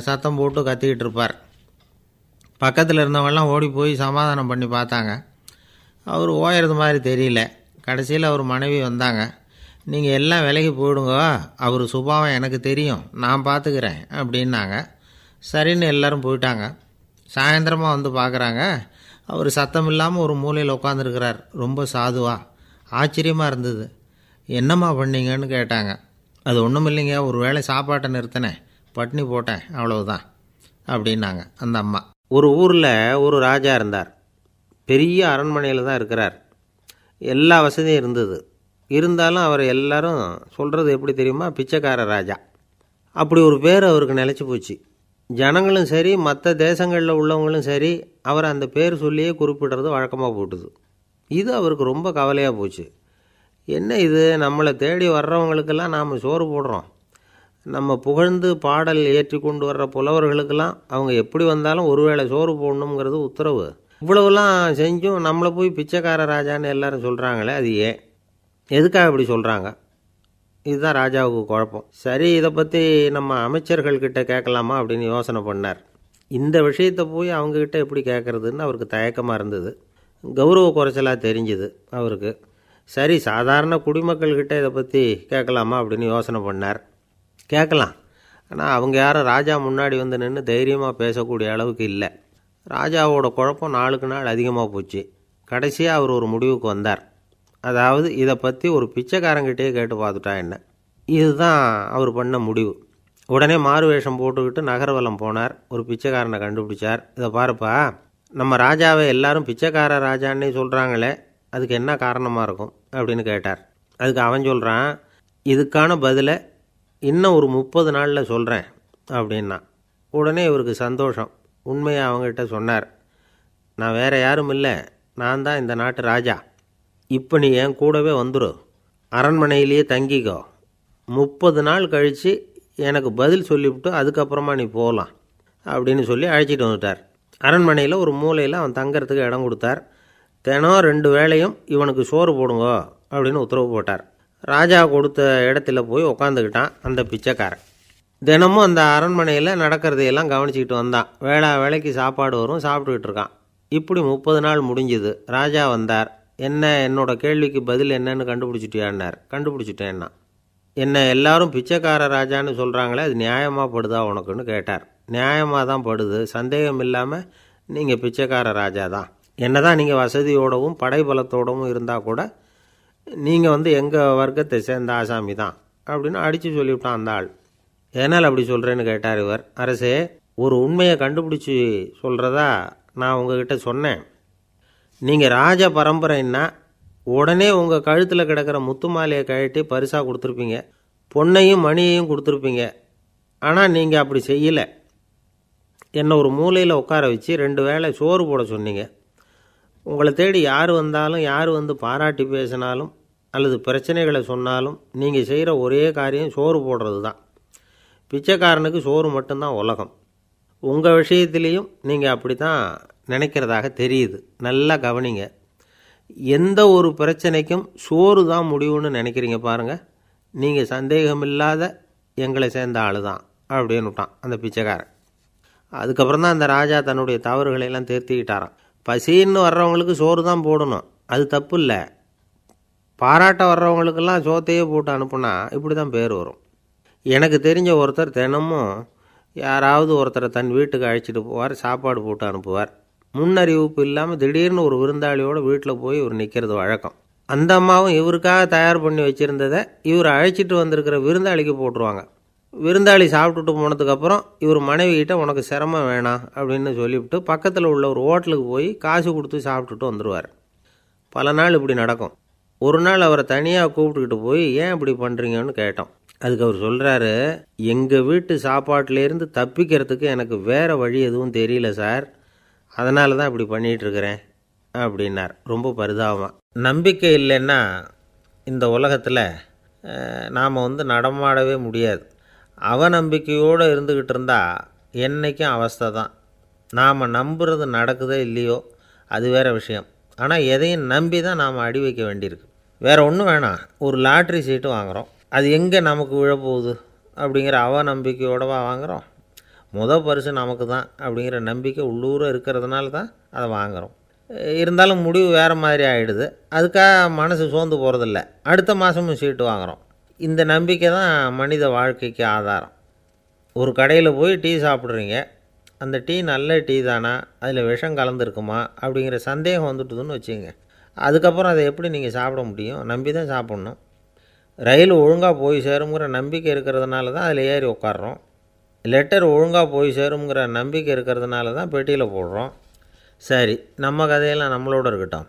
சத்தம் போட்டு கத்திக்கிட்டு இருப்பார் பக்கத்தில் இருந்தவெல்லாம் ஓடி போய் சமாதானம் பண்ணி பார்த்தாங்க அவர் ஓயறது மாதிரி தெரியல கடைசியில் அவர் மனைவி வந்தாங்க நீங்கள் எல்லாம் விலைக்கு போயிடுங்க அவர் சுபாவம் எனக்கு தெரியும் நான் பார்த்துக்கிறேன் அப்படின்னாங்க சரின்னு எல்லோரும் போயிட்டாங்க சாயந்தரமாக வந்து பார்க்குறாங்க அவர் சத்தம் இல்லாமல் ஒரு மூலையில் உட்காந்துருக்கிறார் ரொம்ப சாதுவா ஆச்சரியமாக இருந்தது என்னம்மா பண்ணீங்கன்னு கேட்டாங்க அது ஒன்றும் இல்லைங்க ஒரு வேளை சாப்பாட்டை நிறுத்தினேன் பட்னி போட்டேன் அவ்வளவுதான் அப்படின்னாங்க அந்த அம்மா ஒரு ஊரில் ஒரு ராஜா இருந்தார் பெரிய அரண்மனையில் தான் இருக்கிறார் எல்லா வசதியும் இருந்தது இருந்தாலும் அவர் எல்லாரும் சொல்கிறது எப்படி தெரியுமா பிச்சைக்கார ராஜா அப்படி ஒரு பேர் அவருக்கு நிலச்சி போச்சு ஜனங்களும் சரி மற்ற தேசங்களில் உள்ளவங்களும் சரி அவர் அந்த பேர் சொல்லியே குறிப்பிடுறது வழக்கமாக போட்டுது இது அவருக்கு ரொம்ப கவலையாக போச்சு என்ன இது நம்மளை தேடி வர்றவங்களுக்கெல்லாம் நாம் சோறு போடுறோம் நம்ம புகழ்ந்து பாடல் ஏற்றி கொண்டு வர்ற புலவர்களுக்கெல்லாம் அவங்க எப்படி வந்தாலும் ஒருவேளை சோறு போடணுங்கிறது உத்தரவு இவ்வளவுலாம் செஞ்சும் நம்மளை போய் பிச்சைக்கார ராஜான்னு எல்லாரும் சொல்கிறாங்களே அது ஏன் எதுக்காக இப்படி சொல்கிறாங்க இதுதான் ராஜாவுக்கு குழப்பம் சரி இதை பற்றி நம்ம அமைச்சர்கள்கிட்ட கேட்கலாமா அப்படின்னு யோசனை பண்ணார் இந்த விஷயத்தை போய் அவங்கக்கிட்ட எப்படி கேட்குறதுன்னு அவருக்கு தயக்கமாக இருந்தது கௌரவ குறைச்சலாக தெரிஞ்சுது அவருக்கு சரி சாதாரண குடிமக்கள்கிட்ட இதை பற்றி கேட்கலாமா அப்படின்னு யோசனை பண்ணார் கேட்கலாம் ஆனால் அவங்க யாரும் ராஜா முன்னாடி வந்து நின்று தைரியமாக பேசக்கூடிய அளவுக்கு இல்லை ராஜாவோட குழப்பம் நாளுக்கு நாள் அதிகமாக போச்சு கடைசியாக அவர் ஒரு முடிவுக்கு வந்தார் அதாவது இதை பற்றி ஒரு பிச்சைக்காரங்கிட்டே கேட்டு பார்த்துட்டா என்ன இதுதான் அவர் பண்ண முடிவு உடனே மாறுவேஷம் போட்டுக்கிட்டு நகர்வலம் போனார் ஒரு பிச்சைக்காரனை கண்டுபிடிச்சார் இதை பாருப்பா நம்ம ராஜாவை எல்லாரும் பிச்சைக்கார ராஜான்னு சொல்கிறாங்களே அதுக்கு என்ன காரணமாக இருக்கும் அப்படின்னு கேட்டார் அதுக்கு அவன் சொல்கிறான் இதுக்கான பதிலை இன்னும் ஒரு முப்பது நாளில் சொல்கிறேன் அப்படின்னா உடனே இவருக்கு சந்தோஷம் உண்மையை அவங்ககிட்ட சொன்னார் நான் வேறு யாரும் இல்லை நான் தான் இந்த நாட்டு ராஜா இப்போ நீ என் கூடவே வந்துடும் அரண்மனையிலேயே தங்கிக்கோ முப்பது நாள் கழித்து எனக்கு பதில் சொல்லிவிட்டு அதுக்கப்புறமா நீ போகலாம் அப்படின்னு சொல்லி அழைச்சிட்டு வந்துட்டார் அரண்மனையில் ஒரு மூலையில் அவன் தங்கறதுக்கு இடம் கொடுத்தார் தினம் ரெண்டு வேளையும் இவனுக்கு சோறு போடுங்க அப்படின்னு உத்தரவு போட்டார் ராஜா கொடுத்த இடத்துல போய் உக்காந்துக்கிட்டான் அந்த பிச்சைக்காரன் தினமும் அந்த அரண்மனையில் நடக்கிறதையெல்லாம் கவனிச்சிக்கிட்டு வந்தான் வேளா வேலைக்கு சாப்பாடு வரும் சாப்பிட்டுக்கிட்டு இருக்கான் இப்படி முப்பது நாள் முடிஞ்சுது ராஜா வந்தார் என்ன என்னோட கேள்விக்கு பதில் என்னன்னு கண்டுபிடிச்சிட்டியான்னார் கண்டுபிடிச்சிட்டேன்னா என்னை எல்லாரும் பிச்சைக்கார ராஜான்னு சொல்கிறாங்களே அது நியாயமாக படுதா உனக்குன்னு கேட்டார் நியாயமாக தான் படுது சந்தேகம் இல்லாமல் நீங்கள் பிச்சைக்கார ராஜா தான் என்ன தான் நீங்கள் வசதியோடவும் படைபலத்தோடவும் இருந்தால் கூட நீங்கள் வந்து எங்கள் வர்க்கத்தை சேர்ந்த ஆசாமி தான் அப்படின்னு அடித்து சொல்லிவிட்டான் அந்த ஆள் ஏனால் அப்படி சொல்கிறேன்னு கேட்டார் இவர் அரசே ஒரு உண்மையை கண்டுபிடிச்சி சொல்கிறதா நான் உங்ககிட்ட சொன்னேன் நீங்கள் ராஜ பரம்பரைன்னா உடனே உங்கள் கழுத்தில் கிடக்கிற முத்து மாலையை கழட்டி பரிசாக கொடுத்துருப்பீங்க பொண்ணையும் மணியையும் கொடுத்துருப்பீங்க ஆனால் நீங்கள் அப்படி செய்யலை என்னை ஒரு மூலையில் உட்கார வச்சு ரெண்டு வேளை சோறு போட சொன்னீங்க உங்களை தேடி யார் வந்தாலும் யார் வந்து பாராட்டி பேசினாலும் அல்லது பிரச்சனைகளை சொன்னாலும் நீங்கள் செய்கிற ஒரே காரியம் சோறு போடுறது தான் பிச்சைக்காரனுக்கு சோறு மட்டும்தான் உலகம் உங்கள் விஷயத்துலேயும் நீங்கள் அப்படி தான் நினைக்கிறதாக தெரியுது நல்லா கவனிங்க எந்த ஒரு பிரச்சனைக்கும் சோறு தான் முடிவுன்னு நினைக்கிறீங்க பாருங்கள் நீங்கள் சந்தேகம் இல்லாத எங்களை சேர்ந்த ஆள் தான் அப்படின்னு விட்டான் அந்த பிச்சைக்காரன் அதுக்கப்புறம் தான் அந்த ராஜா தன்னுடைய தவறுகளையெல்லாம் திருத்திக்கிட்டாரான் பசின்னு வர்றவங்களுக்கு சோறு தான் போடணும் அது தப்பு இல்லை பாராட்ட வர்றவங்களுக்கெல்லாம் சோத்தையே போட்டு அனுப்புனா இப்படி தான் பேர் வரும் எனக்கு தெரிஞ்ச ஒருத்தர் தினமும் யாராவது ஒருத்தரை தன் வீட்டுக்கு அழைச்சிட்டு போவார் சாப்பாடு போட்டு அனுப்புவார் முன்னறிவிப்பு இல்லாமல் திடீர்னு ஒரு விருந்தாளியோட வீட்டில் போய் இவர் நிற்கிறது வழக்கம் அந்த அம்மாவும் இவருக்காக தயார் பண்ணி வச்சுருந்ததை இவர் அழைச்சிட்டு வந்திருக்கிற விருந்தாளிக்கு போட்டுருவாங்க விருந்தாளி சாப்பிட்டுட்டு போனதுக்கப்புறம் இவர் மனைவிகிட்ட உனக்கு சிரமம் வேணாம் அப்படின்னு சொல்லிவிட்டு பக்கத்தில் உள்ள ஒரு ஹோட்டலுக்கு போய் காசு கொடுத்து சாப்பிட்டுட்டு வந்துடுவார் பல நாள் இப்படி நடக்கும் ஒரு நாள் அவரை தனியாக கூப்பிட்டுக்கிட்டு போய் ஏன் இப்படி பண்ணுறீங்கன்னு கேட்டோம் அதுக்கு அவர் சொல்கிறாரு எங்கள் வீட்டு சாப்பாட்டிலேருந்து தப்பிக்கிறதுக்கு எனக்கு வேறு வழி எதுவும் தெரியல சார் அதனால தான் இப்படி பண்ணிகிட்ருக்கிறேன் அப்படின்னார் ரொம்ப பரிதாபமாக நம்பிக்கை இல்லைன்னா இந்த உலகத்தில் நாம் வந்து நடமாடவே முடியாது அவநம்பிக்கையோடு இருந்துக்கிட்டு இருந்தால் என்றைக்கும் அவஸ்தை தான் நாம் நம்புறது நடக்குதோ இல்லையோ அது வேறு விஷயம் ஆனால் எதையும் நம்பி தான் நாம் அடி வைக்க வேண்டியிருக்கு வேறு ஒன்றும் வேணாம் ஒரு லாட்ரி சீட்டு வாங்குகிறோம் அது எங்கே நமக்கு விழப்போகுது அப்படிங்கிற அவ நம்பிக்கையோடவா வாங்குகிறோம் முத பரிசு நமக்கு தான் அப்படிங்கிற நம்பிக்கை உள்ளூர இருக்கிறதுனால தான் அதை வாங்குகிறோம் இருந்தாலும் முடிவு வேறு மாதிரி ஆகிடுது அதுக்காக மனசு சோர்ந்து போகிறதில்ல அடுத்த மாதமும் சீட்டு வாங்குகிறோம் இந்த நம்பிக்கை தான் மனித வாழ்க்கைக்கு ஆதாரம் ஒரு கடையில் போய் டீ சாப்பிட்றீங்க அந்த டீ நல்ல டீ தானா அதில் விஷம் கலந்துருக்குமா அப்படிங்கிற சந்தேகம் வந்துட்டுதுன்னு வச்சுங்க அதுக்கப்புறம் அதை எப்படி நீங்கள் சாப்பிட முடியும் நம்பி தான் சாப்பிட்ணும் ரயில் ஒழுங்காக போய் சேருங்கிற நம்பிக்கை இருக்கிறதுனால தான் அதில் ஏறி உட்காடுறோம் லெட்டர் ஒழுங்காக போய் சேருங்கிற நம்பிக்கை இருக்கிறதுனால தான் பெட்டியில் போடுறோம் சரி நம்ம கதையெல்லாம் நம்மளோட இருக்கட்டும்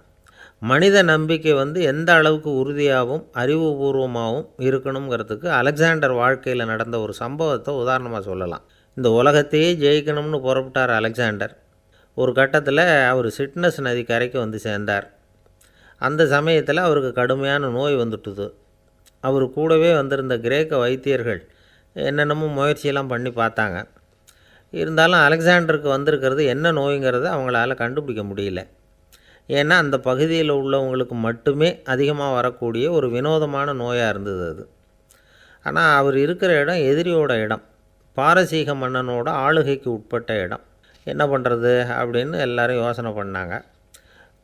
மனித நம்பிக்கை வந்து எந்த அளவுக்கு உறுதியாகவும் அறிவுபூர்வமாகவும் இருக்கணுங்கிறதுக்கு அலெக்சாண்டர் வாழ்க்கையில் நடந்த ஒரு சம்பவத்தை உதாரணமாக சொல்லலாம் இந்த உலகத்தையே ஜெயிக்கணும்னு புறப்பட்டார் அலெக்சாண்டர் ஒரு கட்டத்தில் அவர் சிட்னஸ் நதி கரைக்கு வந்து சேர்ந்தார் அந்த சமயத்தில் அவருக்கு கடுமையான நோய் வந்துட்டுது அவர் கூடவே வந்திருந்த கிரேக்க வைத்தியர்கள் என்னென்னமோ முயற்சியெல்லாம் பண்ணி பார்த்தாங்க இருந்தாலும் அலெக்சாண்டருக்கு வந்திருக்கிறது என்ன நோய்ங்கிறத அவங்களால கண்டுபிடிக்க முடியல ஏன்னா அந்த பகுதியில் உள்ளவங்களுக்கு மட்டுமே அதிகமாக வரக்கூடிய ஒரு வினோதமான நோயாக இருந்தது அது ஆனால் அவர் இருக்கிற இடம் எதிரியோட இடம் பாரசீக மன்னனோட ஆளுகைக்கு உட்பட்ட இடம் என்ன பண்ணுறது அப்படின்னு எல்லோரும் யோசனை பண்ணாங்க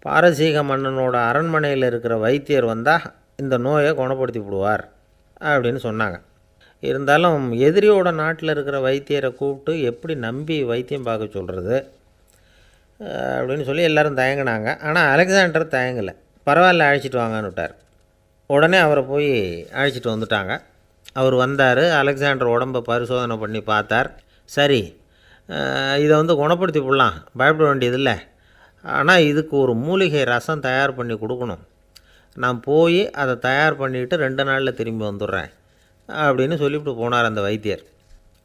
பாரசீக மன்னனோட அரண்மனையில் இருக்கிற வைத்தியர் வந்தால் இந்த நோயை குணப்படுத்தி விடுவார் அப்படின்னு சொன்னாங்க இருந்தாலும் எதிரியோட நாட்டில் இருக்கிற வைத்தியரை கூப்பிட்டு எப்படி நம்பி வைத்தியம் பார்க்க சொல்கிறது அப்படின்னு சொல்லி எல்லோரும் தயங்கினாங்க ஆனால் அலெக்சாண்டர் தயங்கலை பரவாயில்ல அழைச்சிட்டு வாங்கன்னு விட்டார் உடனே அவரை போய் அழைச்சிட்டு வந்துட்டாங்க அவர் வந்தார் அலெக்சாண்டர் உடம்பை பரிசோதனை பண்ணி பார்த்தார் சரி இதை வந்து குணப்படுத்தி போடலாம் பயப்பட வேண்டியதில்லை ஆனால் இதுக்கு ஒரு மூலிகை ரசம் தயார் பண்ணி கொடுக்கணும் நான் போய் அதை தயார் பண்ணிவிட்டு ரெண்டு நாளில் திரும்பி வந்துடுறேன் அப்படின்னு சொல்லிவிட்டு போனார் அந்த வைத்தியர்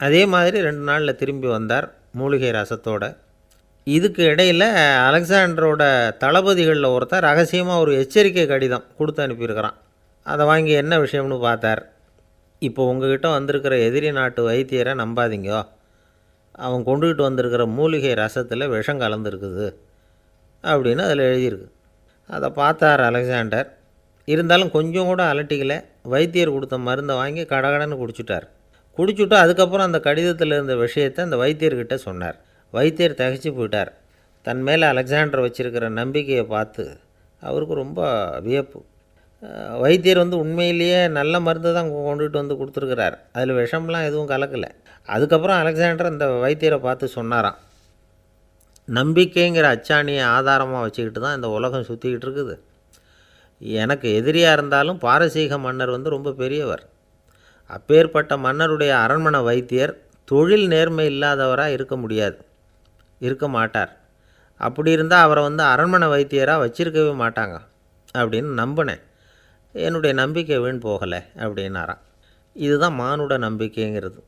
அதே மாதிரி ரெண்டு நாளில் திரும்பி வந்தார் மூலிகை ரசத்தோட இதுக்கு இடையில் அலெக்சாண்டரோட தளபதிகளில் ஒருத்தர் ரகசியமாக ஒரு எச்சரிக்கை கடிதம் கொடுத்து அனுப்பியிருக்கிறான் அதை வாங்கி என்ன விஷயம்னு பார்த்தார் இப்போ உங்ககிட்ட வந்திருக்கிற எதிரி நாட்டு வைத்தியரை நம்பாதீங்கோ அவன் கொண்டுகிட்டு வந்திருக்கிற மூலிகை ரசத்தில் விஷம் கலந்துருக்குது அப்படின்னு அதில் எழுதியிருக்கு அதை பார்த்தார் அலெக்சாண்டர் இருந்தாலும் கொஞ்சம் கூட அலட்டிக்கலை வைத்தியர் கொடுத்த மருந்தை வாங்கி கடகடன்னு குடிச்சுட்டார் குடிச்சுட்டு அதுக்கப்புறம் அந்த கடிதத்தில் இருந்த விஷயத்தை அந்த வைத்தியர்கிட்ட சொன்னார் வைத்தியர் தகச்சு போயிட்டார் தன் மேலே அலெக்சாண்டர் வச்சுருக்கிற நம்பிக்கையை பார்த்து அவருக்கு ரொம்ப வியப்பு வைத்தியர் வந்து உண்மையிலேயே நல்ல மருந்து தான் கொண்டுகிட்டு வந்து கொடுத்துருக்கிறார் அதில் விஷம்லாம் எதுவும் கலக்கலை அதுக்கப்புறம் அலெக்சாண்டர் அந்த வைத்தியரை பார்த்து சொன்னாராம் நம்பிக்கைங்கிற அச்சாணியை ஆதாரமாக வச்சுக்கிட்டு தான் இந்த உலகம் சுற்றிக்கிட்டு இருக்குது எனக்கு எதிரியாக இருந்தாலும் பாரசீக மன்னர் வந்து ரொம்ப பெரியவர் அப்பேற்பட்ட மன்னருடைய அரண்மனை வைத்தியர் தொழில் நேர்மை இல்லாதவராக இருக்க முடியாது இருக்க மாட்டார் அப்படி இருந்தால் அவரை வந்து அரண்மனை வைத்தியராக வச்சிருக்கவே மாட்டாங்க அப்படின்னு நம்பினேன் என்னுடைய நம்பிக்கை வீண் போகலை அப்படின்னாராம் இதுதான் மானுட நம்பிக்கைங்கிறது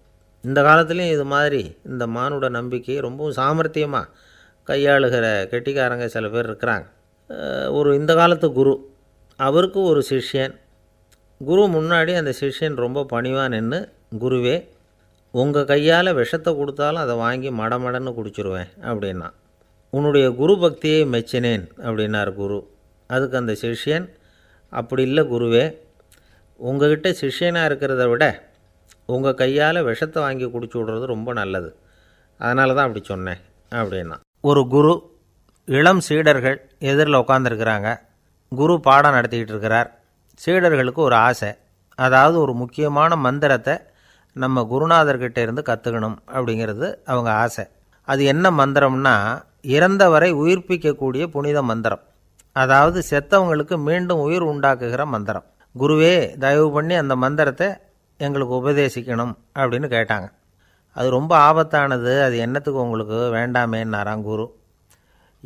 இந்த காலத்துலேயும் இது மாதிரி இந்த மானுட நம்பிக்கை ரொம்பவும் சாமர்த்தியமாக கையாளுகிற கெட்டிக்காரங்க சில பேர் இருக்கிறாங்க ஒரு இந்த காலத்து குரு அவருக்கு ஒரு சிஷ்யன் குரு முன்னாடி அந்த சிஷ்யன் ரொம்ப பணிவாக நின்று குருவே உங்கள் கையால் விஷத்தை கொடுத்தாலும் அதை வாங்கி மடமடன்னு குடிச்சிருவேன் அப்படின்னா உன்னுடைய குரு பக்தியை மெச்சினேன் அப்படின்னார் குரு அதுக்கு அந்த சிஷ்யன் அப்படி இல்லை குருவே உங்ககிட்ட சிஷ்யனாக இருக்கிறத விட உங்கள் கையால் விஷத்தை வாங்கி குடிச்சு விட்றது ரொம்ப நல்லது அதனால தான் அப்படி சொன்னேன் அப்படின்னா ஒரு குரு இளம் சீடர்கள் எதிரில் உட்காந்துருக்கிறாங்க குரு பாடம் நடத்திக்கிட்டு இருக்கிறார் சீடர்களுக்கு ஒரு ஆசை அதாவது ஒரு முக்கியமான மந்திரத்தை நம்ம குருநாதர்கிட்ட இருந்து கற்றுக்கணும் அப்படிங்கிறது அவங்க ஆசை அது என்ன மந்திரம்னா இறந்தவரை உயிர்ப்பிக்கக்கூடிய புனித மந்திரம் அதாவது செத்தவங்களுக்கு மீண்டும் உயிர் உண்டாக்குகிற மந்திரம் குருவே தயவு பண்ணி அந்த மந்திரத்தை எங்களுக்கு உபதேசிக்கணும் அப்படின்னு கேட்டாங்க அது ரொம்ப ஆபத்தானது அது என்னத்துக்கு உங்களுக்கு வேண்டாமேன்னாராம் குரு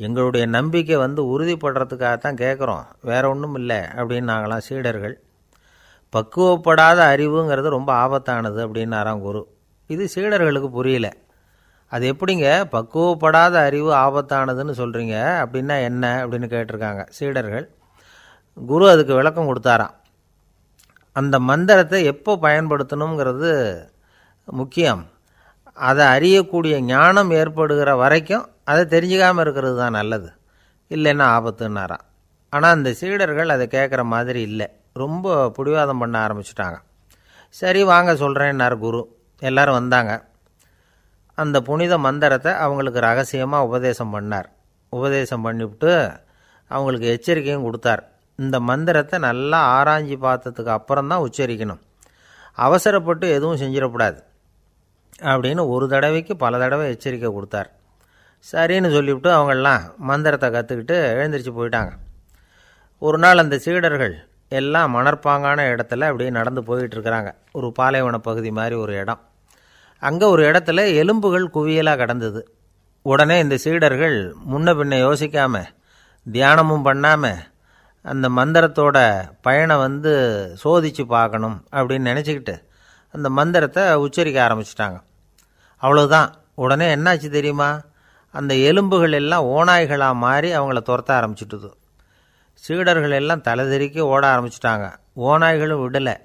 எங்களுடைய நம்பிக்கை வந்து உறுதிப்படுறதுக்காக தான் கேட்குறோம் வேறு ஒன்றும் இல்லை அப்படின்னு நாங்களாம் சீடர்கள் பக்குவப்படாத அறிவுங்கிறது ரொம்ப ஆபத்தானது அப்படின்னாராம் குரு இது சீடர்களுக்கு புரியல அது எப்படிங்க பக்குவப்படாத அறிவு ஆபத்தானதுன்னு சொல்கிறீங்க அப்படின்னா என்ன அப்படின்னு கேட்டிருக்காங்க சீடர்கள் குரு அதுக்கு விளக்கம் கொடுத்தாராம் அந்த மந்திரத்தை எப்போ பயன்படுத்தணுங்கிறது முக்கியம் அதை அறியக்கூடிய ஞானம் ஏற்படுகிற வரைக்கும் அதை தெரிஞ்சுக்காமல் இருக்கிறது தான் நல்லது இல்லைன்னா ஆபத்துன்னாராம் ஆனால் அந்த சீடர்கள் அதை கேட்குற மாதிரி இல்லை ரொம்ப பிடிவாதம் பண்ண ஆரம்பிச்சிட்டாங்க சரி வாங்க சொல்கிறேன்னார் குரு எல்லோரும் வந்தாங்க அந்த புனித மந்திரத்தை அவங்களுக்கு ரகசியமாக உபதேசம் பண்ணார் உபதேசம் பண்ணிவிட்டு அவங்களுக்கு எச்சரிக்கையும் கொடுத்தார் இந்த மந்திரத்தை நல்லா ஆராய்ஞ்சி பார்த்ததுக்கு அப்புறம் தான் உச்சரிக்கணும் அவசரப்பட்டு எதுவும் செஞ்சிடக்கூடாது அப்படின்னு ஒரு தடவைக்கு பல தடவை எச்சரிக்கை கொடுத்தார் சரின்னு சொல்லிவிட்டு அவங்கெல்லாம் மந்திரத்தை கற்றுக்கிட்டு எழுந்திரிச்சு போயிட்டாங்க ஒரு நாள் அந்த சீடர்கள் எல்லாம் மணற்பாங்கான இடத்துல அப்படியே நடந்து போயிட்டுருக்கிறாங்க ஒரு பாலைவன பகுதி மாதிரி ஒரு இடம் அங்கே ஒரு இடத்துல எலும்புகள் குவியலாக கிடந்தது உடனே இந்த சீடர்கள் முன்ன பின்ன யோசிக்காமல் தியானமும் பண்ணாமல் அந்த மந்திரத்தோட பயனை வந்து சோதித்து பார்க்கணும் அப்படின்னு நினச்சிக்கிட்டு அந்த மந்திரத்தை உச்சரிக்க ஆரம்பிச்சிட்டாங்க அவ்வளோதான் உடனே என்னாச்சு தெரியுமா அந்த எலும்புகள் எல்லாம் ஓநாய்களாக மாறி அவங்கள துரத்த ஆரம்பிச்சிட்டுது சீடர்கள் எல்லாம் தலைதெறிக்க ஓட ஆரம்பிச்சிட்டாங்க ஓநாய்களும் விடலை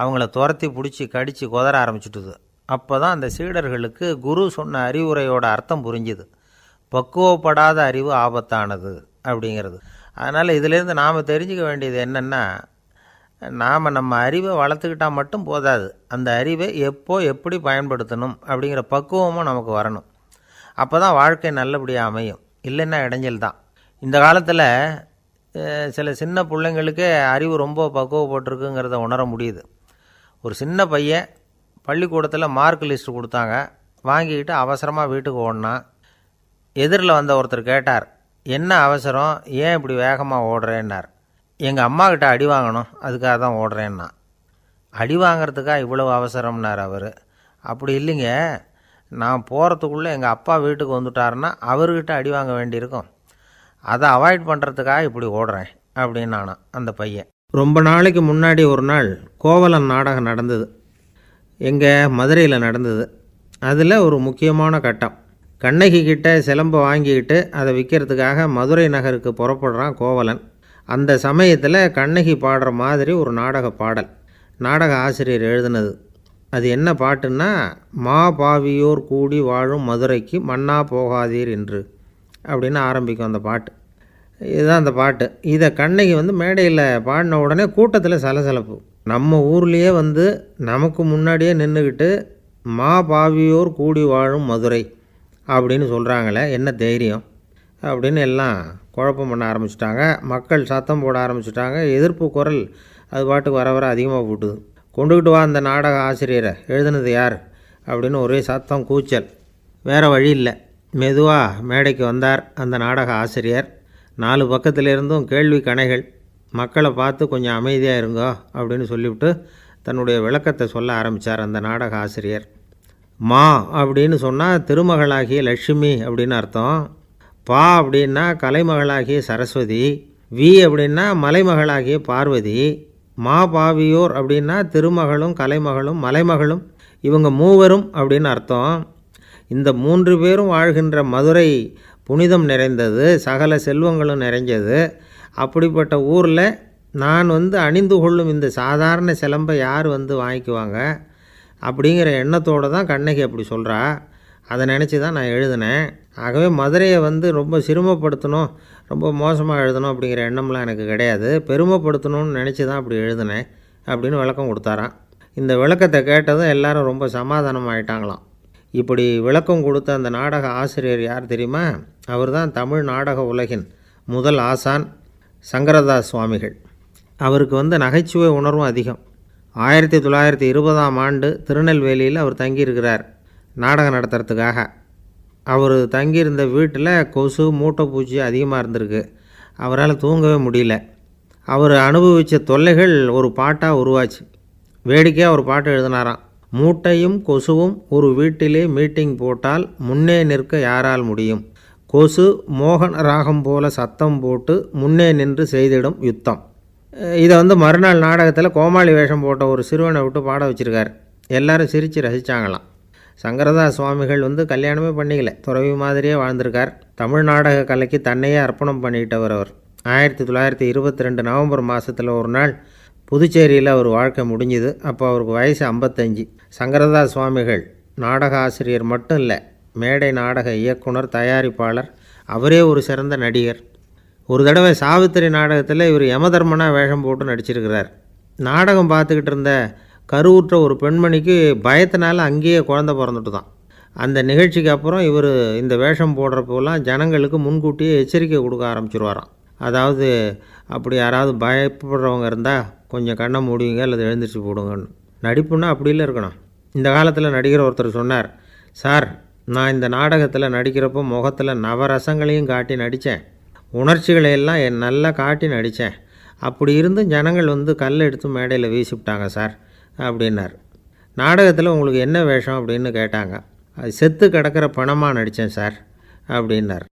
அவங்கள துரத்தி பிடிச்சி கடித்து கொதற ஆரம்பிச்சிட்டுது அப்போ தான் அந்த சீடர்களுக்கு குரு சொன்ன அறிவுரையோட அர்த்தம் புரிஞ்சுது பக்குவப்படாத அறிவு ஆபத்தானது அப்படிங்கிறது அதனால் இதிலேருந்து நாம் தெரிஞ்சுக்க வேண்டியது என்னென்னா நாம் நம்ம அறிவை வளர்த்துக்கிட்டால் மட்டும் போதாது அந்த அறிவை எப்போ எப்படி பயன்படுத்தணும் அப்படிங்கிற பக்குவமும் நமக்கு வரணும் அப்போ தான் வாழ்க்கை நல்லபடியாக அமையும் இல்லைன்னா இடைஞ்சல் தான் இந்த காலத்தில் சில சின்ன பிள்ளைங்களுக்கே அறிவு ரொம்ப பக்குவப்பட்டிருக்குங்கிறத உணர முடியுது ஒரு சின்ன பையன் பள்ளிக்கூடத்தில் மார்க் லிஸ்ட் கொடுத்தாங்க வாங்கிக்கிட்டு அவசரமாக வீட்டுக்கு ஓடினான் எதிரில் வந்த ஒருத்தர் கேட்டார் என்ன அவசரம் ஏன் இப்படி வேகமாக ஓடுறேன்னார் எங்கள் அம்மாக்கிட்ட அடி வாங்கணும் அதுக்காக தான் ஓடுறேன்னா அடி வாங்கிறதுக்காக இவ்வளவு அவசரம்னார் அவர் அப்படி இல்லைங்க நான் போகிறதுக்குள்ளே எங்கள் அப்பா வீட்டுக்கு வந்துட்டாருன்னா அவர்கிட்ட அடி வாங்க வேண்டியிருக்கும் அதை அவாய்ட் பண்ணுறதுக்காக இப்படி ஓடுறேன் அப்படின்னு அந்த பையன் ரொம்ப நாளைக்கு முன்னாடி ஒரு நாள் கோவலன் நாடகம் நடந்தது எங்கள் மதுரையில் நடந்தது அதில் ஒரு முக்கியமான கட்டம் கண்ணகி கிட்ட சிலம்பை வாங்கிக்கிட்டு அதை விற்கிறதுக்காக மதுரை நகருக்கு புறப்படுறான் கோவலன் அந்த சமயத்தில் கண்ணகி பாடுற மாதிரி ஒரு நாடக பாடல் நாடக ஆசிரியர் எழுதினது அது என்ன பாட்டுன்னா மா பாவியோர் கூடி வாழும் மதுரைக்கு மண்ணா போகாதீர் என்று அப்படின்னு ஆரம்பிக்கும் அந்த பாட்டு இதுதான் அந்த பாட்டு இதை கண்ணகி வந்து மேடையில் பாடின உடனே கூட்டத்தில் சலசலப்பு நம்ம ஊர்லேயே வந்து நமக்கு முன்னாடியே நின்றுக்கிட்டு மா பாவியோர் கூடி வாழும் மதுரை அப்படின்னு சொல்கிறாங்களே என்ன தைரியம் அப்படின்னு எல்லாம் குழப்பம் பண்ண ஆரம்பிச்சிட்டாங்க மக்கள் சத்தம் போட ஆரம்பிச்சிட்டாங்க எதிர்ப்பு குரல் அது பாட்டுக்கு வர வர அதிகமாக போட்டுது கொண்டுக்கிட்டு வா அந்த நாடக ஆசிரியரை எழுதுனது யார் அப்படின்னு ஒரே சத்தம் கூச்சல் வேறு வழி இல்லை மெதுவாக மேடைக்கு வந்தார் அந்த நாடக ஆசிரியர் நாலு பக்கத்திலிருந்தும் கேள்வி கணைகள் மக்களை பார்த்து கொஞ்சம் அமைதியாக இருங்கோ அப்படின்னு சொல்லிவிட்டு தன்னுடைய விளக்கத்தை சொல்ல ஆரம்பித்தார் அந்த நாடக ஆசிரியர் மா அப்படின்னு சொன்னால் திருமகளாகிய லட்சுமி அப்படின்னு அர்த்தம் பா அப்படின்னா கலைமகளாகிய சரஸ்வதி வி அப்படின்னா மலைமகளாகிய பார்வதி மா பாவியோர் அப்படின்னா திருமகளும் கலைமகளும் மலைமகளும் இவங்க மூவரும் அப்படின்னு அர்த்தம் இந்த மூன்று பேரும் வாழ்கின்ற மதுரை புனிதம் நிறைந்தது சகல செல்வங்களும் நிறைஞ்சது அப்படிப்பட்ட ஊரில் நான் வந்து அணிந்து கொள்ளும் இந்த சாதாரண சிலம்பை யார் வந்து வாங்கிக்குவாங்க அப்படிங்கிற எண்ணத்தோடு தான் கண்ணகி அப்படி சொல்கிறா அதை நினச்சி தான் நான் எழுதினேன் ஆகவே மதுரையை வந்து ரொம்ப சிரமப்படுத்தணும் ரொம்ப மோசமாக எழுதணும் அப்படிங்கிற எண்ணம்லாம் எனக்கு கிடையாது பெருமைப்படுத்தணும்னு நினச்சி தான் அப்படி எழுதினேன் அப்படின்னு விளக்கம் கொடுத்தாரான் இந்த விளக்கத்தை கேட்டதும் எல்லாரும் ரொம்ப சமாதானம் ஆகிட்டாங்களாம் இப்படி விளக்கம் கொடுத்த அந்த நாடக ஆசிரியர் யார் தெரியுமா அவர் தான் தமிழ் நாடக உலகின் முதல் ஆசான் சங்கரதாஸ் சுவாமிகள் அவருக்கு வந்து நகைச்சுவை உணர்வும் அதிகம் ஆயிரத்தி தொள்ளாயிரத்தி இருபதாம் ஆண்டு திருநெல்வேலியில் அவர் தங்கியிருக்கிறார் நாடகம் நடத்துறதுக்காக அவர் தங்கியிருந்த வீட்டில் கொசு மூட்டை பூச்சி அதிகமாக இருந்திருக்கு அவரால் தூங்கவே முடியல அவர் அனுபவித்த தொல்லைகள் ஒரு பாட்டாக உருவாச்சு வேடிக்கையாக ஒரு பாட்டு எழுதினாராம் மூட்டையும் கொசுவும் ஒரு வீட்டிலே மீட்டிங் போட்டால் முன்னே நிற்க யாரால் முடியும் கொசு மோகன ராகம் போல சத்தம் போட்டு முன்னே நின்று செய்திடும் யுத்தம் இதை வந்து மறுநாள் நாடகத்தில் கோமாளி வேஷம் போட்ட ஒரு சிறுவனை விட்டு பாட வச்சுருக்கார் எல்லாரும் சிரித்து ரசித்தாங்களாம் சங்கரதா சுவாமிகள் வந்து கல்யாணமே பண்ணிக்கல துறவி மாதிரியே வாழ்ந்திருக்கார் தமிழ் நாடக கலைக்கு தன்னையே அர்ப்பணம் பண்ணிட்டவர் அவர் ஆயிரத்தி தொள்ளாயிரத்தி இருபத்தி ரெண்டு நவம்பர் மாதத்தில் ஒரு நாள் புதுச்சேரியில் அவர் வாழ்க்கை முடிஞ்சுது அப்போ அவருக்கு வயசு ஐம்பத்தஞ்சு சங்கரதா சுவாமிகள் நாடக ஆசிரியர் மட்டும் இல்லை மேடை நாடக இயக்குனர் தயாரிப்பாளர் அவரே ஒரு சிறந்த நடிகர் ஒரு தடவை சாவித்திரி நாடகத்தில் இவர் யமதர்மனாக வேஷம் போட்டு நடிச்சிருக்கிறார் நாடகம் பார்த்துக்கிட்டு இருந்த கருவுற்ற ஒரு பெண்மணிக்கு பயத்தினால அங்கேயே குழந்த பிறந்துட்டு தான் அந்த நிகழ்ச்சிக்கு அப்புறம் இவர் இந்த வேஷம் போடுறப்போலாம் ஜனங்களுக்கு முன்கூட்டியே எச்சரிக்கை கொடுக்க ஆரம்பிச்சிருவாராம் அதாவது அப்படி யாராவது பயப்படுறவங்க இருந்தால் கொஞ்சம் கண்ணை மூடிங்க அல்லது எழுந்திரிச்சு போடுங்கன்னு நடிப்புன்னா அப்படிலாம் இருக்கணும் இந்த காலத்தில் நடிகர் ஒருத்தர் சொன்னார் சார் நான் இந்த நாடகத்தில் நடிக்கிறப்போ முகத்தில் நவரசங்களையும் காட்டி நடித்தேன் உணர்ச்சிகளை எல்லாம் நல்லா காட்டி நடித்தேன் அப்படி இருந்தும் ஜனங்கள் வந்து கல் எடுத்து மேடையில் வீசிவிட்டாங்க சார் அப்படின்னார் நாடகத்தில் உங்களுக்கு என்ன வேஷம் அப்படின்னு கேட்டாங்க அது செத்து கிடக்கிற பணமாக நடித்தேன் சார் அப்படின்னார்